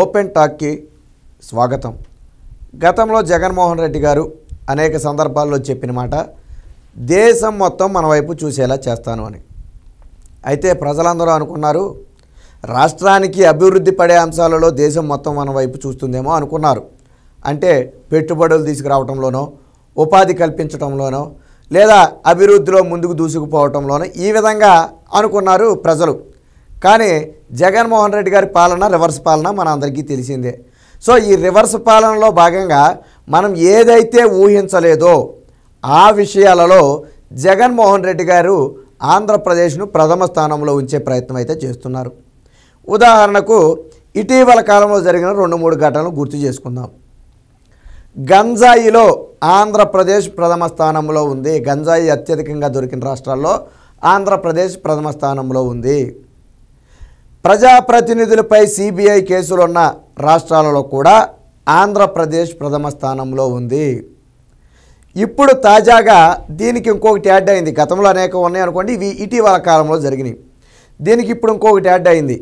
open టాక్కి స్వాగతం గతంలో జగన్మోహన్ రెడ్డి గారు అనేక సందర్భాల్లో చెప్పిన మాట దేశం మొత్తం మన వైపు చూసేలా చేస్తాను అని అయితే ప్రజలందరూ అనుకున్నారు రాష్ట్రానికి అభివృద్ధి పడే అంశాలలో దేశం మొత్తం మన వైపు చూస్తుందేమో అనుకున్నారు అంటే పెట్టుబడులు తీసుకురావడంలోనో ఉపాధి కల్పించడంలోనో లేదా అభివృద్ధిలో ముందుకు దూసుకుపోవటంలోనో ఈ విధంగా అనుకున్నారు ప్రజలు కానీ జగన్మోహన్ రెడ్డి గారి పాలన రివర్స్ పాలన మన అందరికీ తెలిసిందే సో ఈ రివర్స్ పాలనలో భాగంగా మనం ఏదైతే ఊహించలేదో ఆ విషయాలలో జగన్మోహన్ రెడ్డి గారు ఆంధ్రప్రదేశ్ను ప్రథమ స్థానంలో ఉంచే ప్రయత్నం అయితే చేస్తున్నారు ఉదాహరణకు ఇటీవల కాలంలో జరిగిన రెండు మూడు ఘటనలు గుర్తు చేసుకుందాం గంజాయిలో ఆంధ్రప్రదేశ్ ప్రథమ స్థానంలో ఉంది గంజాయి అత్యధికంగా దొరికిన రాష్ట్రాల్లో ఆంధ్రప్రదేశ్ ప్రథమ స్థానంలో ఉంది ప్రజాప్రతినిధులపై సిబిఐ కేసులున్న రాష్ట్రాలలో కూడా ఆంధ్రప్రదేశ్ ప్రథమ స్థానంలో ఉంది ఇప్పుడు తాజాగా దీనికి ఇంకొకటి యాడ్ అయింది గతంలో అనేక ఉన్నాయి అనుకోండి ఇవి ఇటీవల కాలంలో జరిగినాయి దీనికి ఇప్పుడు ఇంకొకటి యాడ్ అయింది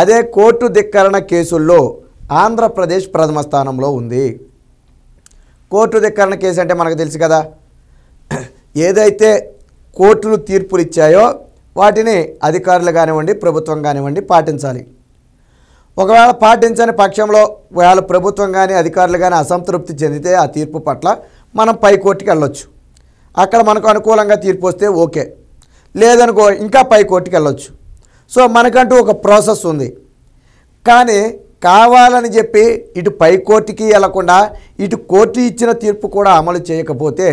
అదే కోర్టు ధిక్కరణ కేసుల్లో ఆంధ్రప్రదేశ్ ప్రథమ స్థానంలో ఉంది కోర్టు ధిక్కరణ కేసు అంటే మనకు తెలుసు కదా ఏదైతే కోర్టులు తీర్పులు ఇచ్చాయో వాటిని అధికారులు కానివ్వండి ప్రభుత్వం కానివ్వండి పాటించాలి ఒకవేళ పాటించని పక్షంలో వేళ ప్రభుత్వం కానీ అధికారులు కానీ అసంతృప్తి చెందితే ఆ తీర్పు పట్ల మనం పై కోర్టుకి వెళ్ళొచ్చు అక్కడ మనకు అనుకూలంగా తీర్పు వస్తే ఓకే లేదనుకో ఇంకా పై కోర్టుకి వెళ్ళొచ్చు సో మనకంటూ ఒక ప్రాసెస్ ఉంది కానీ కావాలని చెప్పి ఇటు పై కోర్టుకి వెళ్లకుండా ఇటు కోర్టు ఇచ్చిన తీర్పు కూడా అమలు చేయకపోతే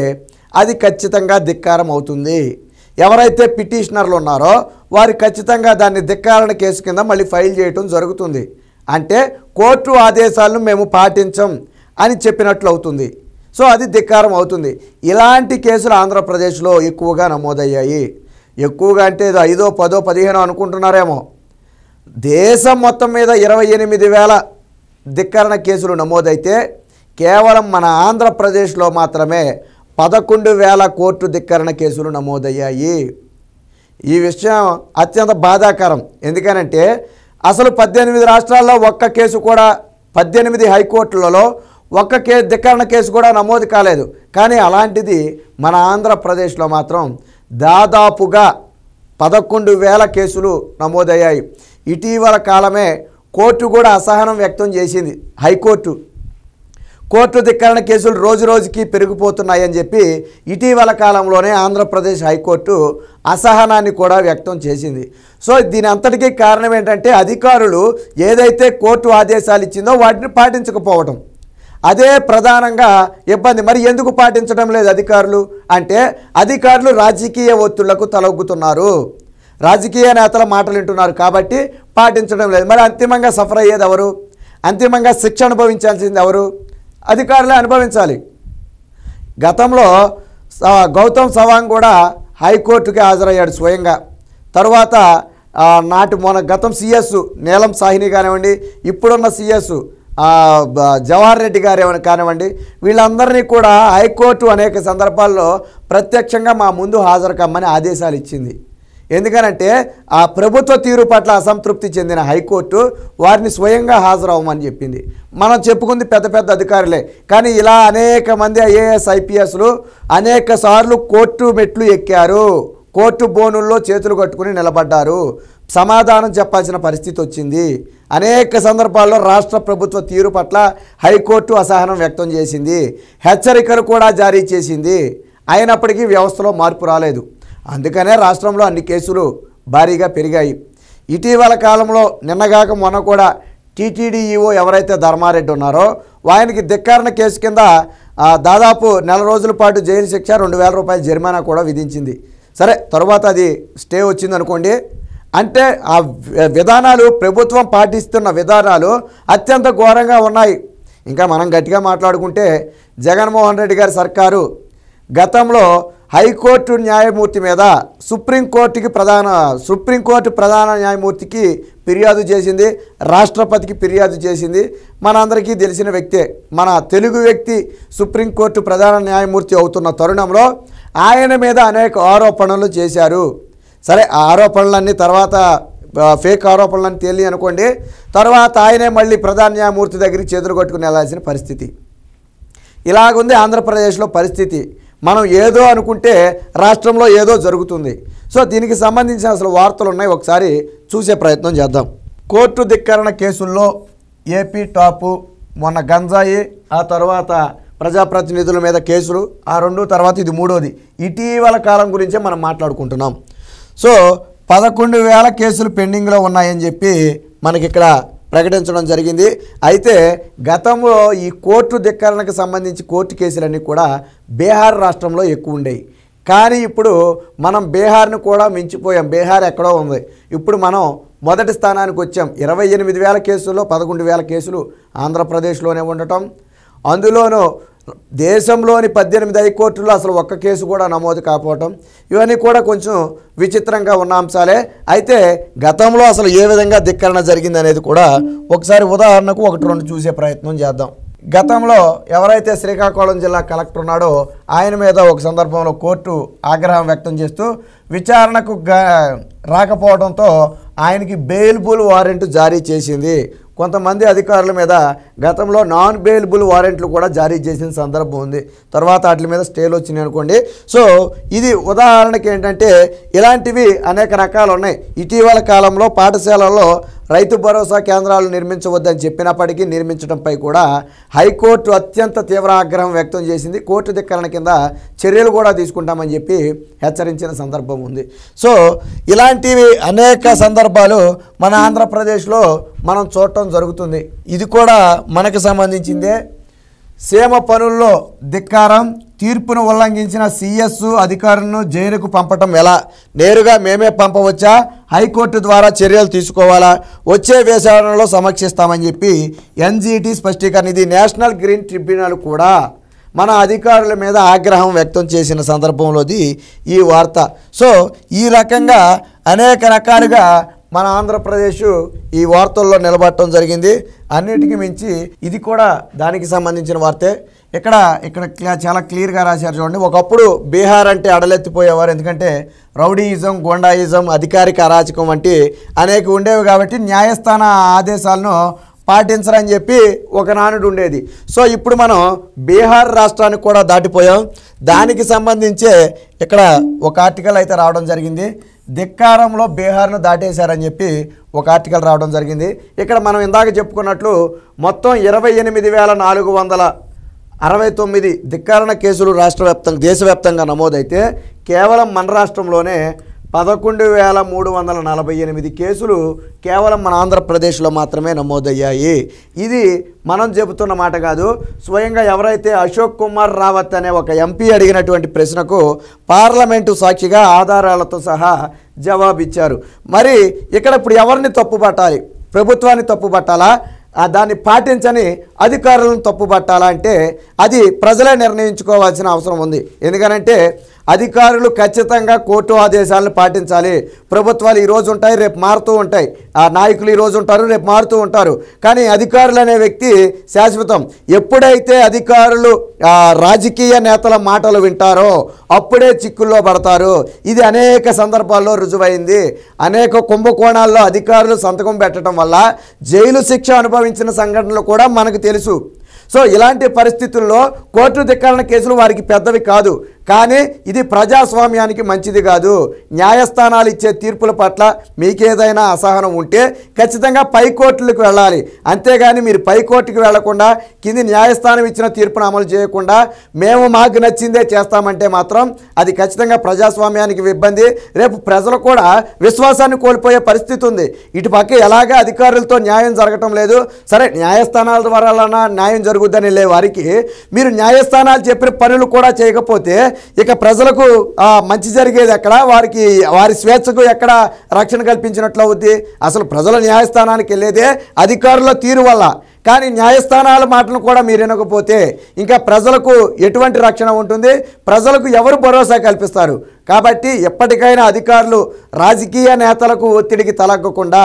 అది ఖచ్చితంగా ధిక్కారం అవుతుంది ఎవరైతే పిటిషనర్లు ఉన్నారో వారు ఖచ్చితంగా దాన్ని ధిక్కారణ కేసు కింద మళ్ళీ ఫైల్ చేయటం జరుగుతుంది అంటే కోర్టు ఆదేశాలను మేము పాటించం అని చెప్పినట్లు అవుతుంది సో అది ధిక్కారం అవుతుంది ఇలాంటి కేసులు ఆంధ్రప్రదేశ్లో ఎక్కువగా నమోదయ్యాయి ఎక్కువగా అంటే ఇది ఐదో పదో పదిహేనో అనుకుంటున్నారేమో దేశం మొత్తం మీద ఇరవై ఎనిమిది వేల ధిక్కరణ కేసులు నమోదైతే కేవలం మన ఆంధ్రప్రదేశ్లో మాత్రమే పదకొండు వేల కోర్టు ధిక్కరణ కేసులు నమోదయ్యాయి ఈ విషయం అత్యంత బాధాకరం ఎందుకనంటే అసలు పద్దెనిమిది రాష్ట్రాల్లో ఒక్క కేసు కూడా పద్దెనిమిది హైకోర్టులలో ఒక్క కే ధిక్కరణ కేసు కూడా నమోదు కాలేదు కానీ అలాంటిది మన ఆంధ్రప్రదేశ్లో మాత్రం దాదాపుగా పదకొండు వేల కేసులు నమోదయ్యాయి ఇటీవల కాలమే కోర్టు కూడా అసహనం వ్యక్తం చేసింది హైకోర్టు కోర్టు ధిక్కరణ కేసులు రోజు రోజుకి పెరిగిపోతున్నాయని చెప్పి ఇటీవల కాలంలోనే ఆంధ్రప్రదేశ్ హైకోర్టు అసహనాన్ని కూడా వ్యక్తం చేసింది సో దీని అంతటికీ కారణం ఏంటంటే అధికారులు ఏదైతే కోర్టు ఆదేశాలు ఇచ్చిందో వాటిని పాటించకపోవడం అదే ప్రధానంగా ఇబ్బంది మరి ఎందుకు పాటించడం లేదు అధికారులు అంటే అధికారులు రాజకీయ ఒత్తిళ్లకు తలొగ్గుతున్నారు రాజకీయ నేతల మాటలు వింటున్నారు కాబట్టి పాటించడం లేదు మరి అంతిమంగా సఫర్ అయ్యేది ఎవరు అంతిమంగా శిక్ష అనుభవించాల్సింది ఎవరు అధికారులే అనుభవించాలి గతంలో గౌతమ్ సవాంగ్ కూడా హైకోర్టుకి హాజరయ్యాడు స్వయంగా తరువాత నాటి మన గతం సిఎస్ నీలం సాహిని కానివ్వండి ఇప్పుడున్న సిఎస్ జవహర్ రెడ్డి గారు ఏమైనా కానివ్వండి వీళ్ళందరినీ కూడా హైకోర్టు అనేక సందర్భాల్లో ప్రత్యక్షంగా మా ముందు హాజరు కమ్మని ఆదేశాలు ఇచ్చింది ఎందుకనంటే ఆ ప్రభుత్వ తీరు పట్ల అసంతృప్తి చెందిన హైకోర్టు వారిని స్వయంగా హాజరవ్వమని చెప్పింది మనం చెప్పుకుంది పెద్ద పెద్ద అధికారులే కానీ ఇలా అనేక మంది ఐఏఎస్ ఐపీఎస్లు అనేక సార్లు కోర్టు మెట్లు ఎక్కారు కోర్టు బోనుల్లో చేతులు కట్టుకుని నిలబడ్డారు సమాధానం చెప్పాల్సిన పరిస్థితి వచ్చింది అనేక సందర్భాల్లో రాష్ట్ర ప్రభుత్వ తీరు పట్ల హైకోర్టు అసహనం వ్యక్తం చేసింది హెచ్చరికలు కూడా జారీ చేసింది అయినప్పటికీ వ్యవస్థలో మార్పు రాలేదు అందుకనే రాష్ట్రంలో అన్ని కేసులు భారీగా పెరిగాయి ఇటీవల కాలంలో నిన్నగాక మొన్న కూడా టీటీడీఈఓ ఎవరైతే ధర్మారెడ్డి ఉన్నారో ఆయనకి ధిక్కారణ కేసు కింద దాదాపు నెల రోజుల పాటు జైలు శిక్ష రెండు వేల రూపాయల జరిమానా కూడా విధించింది సరే తరువాత అది స్టే వచ్చిందనుకోండి అంటే ఆ విధానాలు ప్రభుత్వం పాటిస్తున్న విధానాలు అత్యంత ఘోరంగా ఉన్నాయి ఇంకా మనం గట్టిగా మాట్లాడుకుంటే జగన్మోహన్ రెడ్డి గారి సర్కారు గతంలో హైకోర్టు న్యాయమూర్తి మీద సుప్రీంకోర్టుకి ప్రధాన సుప్రీంకోర్టు ప్రధాన న్యాయమూర్తికి ఫిర్యాదు చేసింది రాష్ట్రపతికి ఫిర్యాదు చేసింది మనందరికీ తెలిసిన వ్యక్తే మన తెలుగు వ్యక్తి సుప్రీంకోర్టు ప్రధాన న్యాయమూర్తి అవుతున్న తరుణంలో ఆయన మీద అనేక ఆరోపణలు చేశారు సరే ఆ ఆరోపణలన్నీ తర్వాత ఫేక్ ఆరోపణలను తేలి అనుకోండి తర్వాత ఆయనే మళ్ళీ ప్రధాన న్యాయమూర్తి దగ్గరికి చేతులు కొట్టుకుని వెళ్ళాల్సిన పరిస్థితి ఇలాగుంది ఆంధ్రప్రదేశ్లో పరిస్థితి మనం ఏదో అనుకుంటే రాష్ట్రంలో ఏదో జరుగుతుంది సో దీనికి సంబంధించిన అసలు వార్తలు ఉన్నాయి ఒకసారి చూసే ప్రయత్నం చేద్దాం కోర్టు ధిక్కరణ కేసుల్లో ఏపీ టాపు మొన్న గంజాయి ఆ తర్వాత ప్రజాప్రతినిధుల మీద కేసులు ఆ రెండు తర్వాత ఇది మూడోది ఇటీవల కాలం గురించే మనం మాట్లాడుకుంటున్నాం సో పదకొండు వేల కేసులు పెండింగ్లో ఉన్నాయని చెప్పి మనకి ఇక్కడ ప్రకటించడం జరిగింది అయితే గతంలో ఈ కోర్టు ధిక్కరణకు సంబంధించి కోర్టు కేసులన్నీ కూడా బీహార్ రాష్ట్రంలో ఎక్కువ ఉండేవి కానీ ఇప్పుడు మనం బీహార్ను కూడా మించిపోయాం బీహార్ ఎక్కడో ఉంది ఇప్పుడు మనం మొదటి స్థానానికి వచ్చాం ఇరవై ఎనిమిది వేల కేసుల్లో పదకొండు వేల కేసులు ఆంధ్రప్రదేశ్లోనే ఉండటం అందులోనూ దేశంలోని పద్దెనిమిది కోర్టుల్లో అసలు ఒక్క కేసు కూడా నమోదు కాకపోవటం ఇవన్నీ కూడా కొంచెం విచిత్రంగా ఉన్న అంశాలే అయితే గతంలో అసలు ఏ విధంగా ధిక్కరణ జరిగింది అనేది కూడా ఒకసారి ఉదాహరణకు ఒకటి రెండు చూసే ప్రయత్నం చేద్దాం గతంలో ఎవరైతే శ్రీకాకుళం జిల్లా కలెక్టర్ ఉన్నాడో ఆయన మీద ఒక సందర్భంలో కోర్టు ఆగ్రహం వ్యక్తం చేస్తూ విచారణకు రాకపోవడంతో ఆయనకి బెయిల్బుల్ వారెంట్ జారీ చేసింది కొంతమంది అధికారుల మీద గతంలో నాన్ బెయిలబుల్ వారెంట్లు కూడా జారీ చేసిన సందర్భం ఉంది తర్వాత వాటి మీద స్టేలు వచ్చినాయి అనుకోండి సో ఇది ఉదాహరణకి ఏంటంటే ఇలాంటివి అనేక రకాలు ఉన్నాయి ఇటీవల కాలంలో పాఠశాలల్లో రైతు భరోసా కేంద్రాలు నిర్మించవద్దని చెప్పినప్పటికీ నిర్మించడంపై కూడా హైకోర్టు అత్యంత తీవ్ర ఆగ్రహం వ్యక్తం చేసింది కోర్టు ధిక్కరణ కింద చర్యలు కూడా తీసుకుంటామని చెప్పి హెచ్చరించిన సందర్భం ఉంది సో ఇలాంటివి అనేక సందర్భాలు మన ఆంధ్రప్రదేశ్లో మనం చూడటం జరుగుతుంది ఇది కూడా మనకు సంబంధించిందే సేమ పనుల్లో ధిక్కారం తీర్పును ఉల్లంఘించిన సిఎస్ అధికారులను జైలుకు పంపటం ఎలా నేరుగా మేమే పంపవచ్చా హైకోర్టు ద్వారా చర్యలు తీసుకోవాలా వచ్చే వేసవలో సమీక్షిస్తామని చెప్పి ఎన్జీటీ స్పష్టీకరణ ఇది నేషనల్ గ్రీన్ ట్రిబ్యునల్ కూడా మన అధికారుల మీద ఆగ్రహం వ్యక్తం చేసిన సందర్భంలోది ఈ వార్త సో ఈ రకంగా అనేక రకాలుగా మన ఆంధ్రప్రదేశ్ ఈ వార్తల్లో నిలబడటం జరిగింది అన్నిటికీ మించి ఇది కూడా దానికి సంబంధించిన వార్తే ఇక్కడ ఇక్కడ చాలా క్లియర్గా రాశారు చూడండి ఒకప్పుడు బీహార్ అంటే అడలెత్తిపోయేవారు ఎందుకంటే రౌడీయిజం గోండాయిజం అధికారిక అరాచకం వంటి అనేక ఉండేవి కాబట్టి న్యాయస్థాన ఆదేశాలను పాటించరని చెప్పి ఒక నానుడు ఉండేది సో ఇప్పుడు మనం బీహార్ రాష్ట్రానికి కూడా దాటిపోయాం దానికి సంబంధించే ఇక్కడ ఒక ఆర్టికల్ అయితే రావడం జరిగింది ధిక్కారంలో బీహార్ను దాటేశారని చెప్పి ఒక ఆర్టికల్ రావడం జరిగింది ఇక్కడ మనం ఇందాక చెప్పుకున్నట్లు మొత్తం ఇరవై ఎనిమిది వేల నాలుగు వందల అరవై తొమ్మిది ధిక్కారణ కేసులు రాష్ట్ర వ్యాప్తంగా దేశవ్యాప్తంగా నమోదైతే కేవలం మన రాష్ట్రంలోనే పదకొండు వేల మూడు వందల నలభై ఎనిమిది కేసులు కేవలం మన ఆంధ్రప్రదేశ్లో మాత్రమే నమోదయ్యాయి ఇది మనం చెబుతున్న మాట కాదు స్వయంగా ఎవరైతే అశోక్ కుమార్ రావత్ అనే ఒక ఎంపీ అడిగినటువంటి ప్రశ్నకు పార్లమెంటు సాక్షిగా ఆధారాలతో సహా జవాబిచ్చారు మరి ఇక్కడ ఇప్పుడు ఎవరిని తప్పుపట్టాలి ప్రభుత్వాన్ని తప్పుపట్టాలా దాన్ని పాటించని అధికారులను తప్పుపట్టాలా అంటే అది ప్రజలే నిర్ణయించుకోవాల్సిన అవసరం ఉంది ఎందుకనంటే అధికారులు ఖచ్చితంగా కోర్టు ఆదేశాలను పాటించాలి ప్రభుత్వాలు ఈరోజు ఉంటాయి రేపు మారుతూ ఉంటాయి ఆ నాయకులు ఈరోజు ఉంటారు రేపు మారుతూ ఉంటారు కానీ అధికారులు అనే వ్యక్తి శాశ్వతం ఎప్పుడైతే అధికారులు రాజకీయ నేతల మాటలు వింటారో అప్పుడే చిక్కుల్లో పడతారు ఇది అనేక సందర్భాల్లో రుజువైంది అనేక కుంభకోణాల్లో అధికారులు సంతకం పెట్టడం వల్ల జైలు శిక్ష అనుభవించిన సంఘటనలు కూడా మనకు తెలుసు సో ఇలాంటి పరిస్థితుల్లో కోర్టు ధిక్కరణ కేసులు వారికి పెద్దవి కాదు కానీ ఇది ప్రజాస్వామ్యానికి మంచిది కాదు న్యాయస్థానాలు ఇచ్చే తీర్పుల పట్ల మీకేదైనా అసహనం ఉంటే ఖచ్చితంగా పైకోర్టులకు వెళ్ళాలి అంతేగాని మీరు పైకోర్టుకి వెళ్లకుండా కింది న్యాయస్థానం ఇచ్చిన తీర్పును అమలు చేయకుండా మేము మాకు నచ్చిందే చేస్తామంటే మాత్రం అది ఖచ్చితంగా ప్రజాస్వామ్యానికి ఇబ్బంది రేపు ప్రజలు కూడా విశ్వాసాన్ని కోల్పోయే పరిస్థితి ఉంది ఇటు పక్క ఎలాగే అధికారులతో న్యాయం జరగటం లేదు సరే న్యాయస్థానాల ద్వారా న్యాయం జరుగుద్దని వారికి మీరు న్యాయస్థానాలు చెప్పిన పనులు కూడా చేయకపోతే ఇక ప్రజలకు మంచి జరిగేది ఎక్కడ వారికి వారి స్వేచ్ఛకు ఎక్కడ రక్షణ కల్పించినట్లు అవుద్ది అసలు ప్రజల న్యాయస్థానానికి వెళ్ళేదే అధికారుల తీరు వల్ల కానీ న్యాయస్థానాల మాటలు కూడా మీరు వినకపోతే ఇంకా ప్రజలకు ఎటువంటి రక్షణ ఉంటుంది ప్రజలకు ఎవరు భరోసా కల్పిస్తారు కాబట్టి ఎప్పటికైనా అధికారులు రాజకీయ నేతలకు ఒత్తిడికి తలగ్గకుండా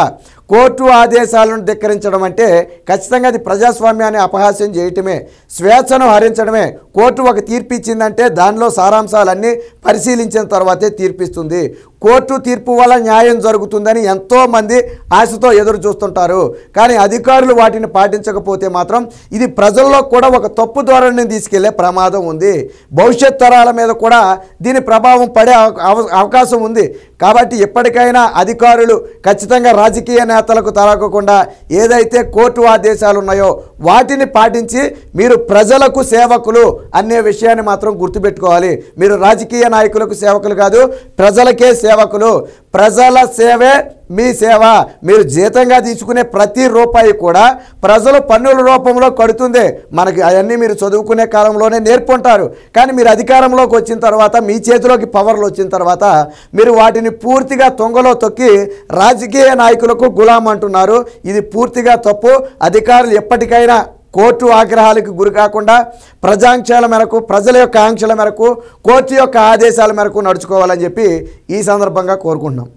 కోర్టు ఆదేశాలను ధిక్కరించడం అంటే ఖచ్చితంగా అది ప్రజాస్వామ్యాన్ని అపహాస్యం చేయటమే స్వేచ్ఛను హరించడమే కోర్టు ఒక తీర్పు ఇచ్చిందంటే దానిలో సారాంశాలన్నీ పరిశీలించిన తర్వాతే తీర్పిస్తుంది కోర్టు తీర్పు వల్ల న్యాయం జరుగుతుందని ఎంతోమంది ఆశతో ఎదురు చూస్తుంటారు కానీ అధికారులు వాటిని పాటించకపోతే మాత్రం ఇది ప్రజల్లో కూడా ఒక తప్పు ధోరణిని తీసుకెళ్లే ప్రమాదం ఉంది భవిష్యత్ తరాల మీద కూడా దీని ప్రభావం పడే మాట్లాడే అవకాశం ఉంది కాబట్టి ఇప్పటికైనా అధికారులు ఖచ్చితంగా రాజకీయ నేతలకు తలకకుండా ఏదైతే కోర్టు ఆదేశాలు ఉన్నాయో వాటిని పాటించి మీరు ప్రజలకు సేవకులు అనే విషయాన్ని మాత్రం గుర్తుపెట్టుకోవాలి మీరు రాజకీయ నాయకులకు సేవకులు కాదు ప్రజలకే సేవకులు ప్రజల సేవే మీ సేవ మీరు జీతంగా తీసుకునే ప్రతి రూపాయి కూడా ప్రజలు పన్నుల రూపంలో కడుతుంది మనకి అవన్నీ మీరు చదువుకునే కాలంలోనే నేర్పుంటారు కానీ మీరు అధికారంలోకి వచ్చిన తర్వాత మీ చేతిలోకి పవర్లు వచ్చిన తర్వాత మీరు వాటిని పూర్తిగా తొంగలో తొక్కి రాజకీయ నాయకులకు గులాం అంటున్నారు ఇది పూర్తిగా తప్పు అధికారులు ఎప్పటికైనా కోర్టు ఆగ్రహాలకు గురి కాకుండా ప్రజాంక్షల మేరకు ప్రజల యొక్క ఆంక్షల మేరకు కోర్టు యొక్క ఆదేశాల మేరకు నడుచుకోవాలని చెప్పి ఈ సందర్భంగా కోరుకుంటున్నాం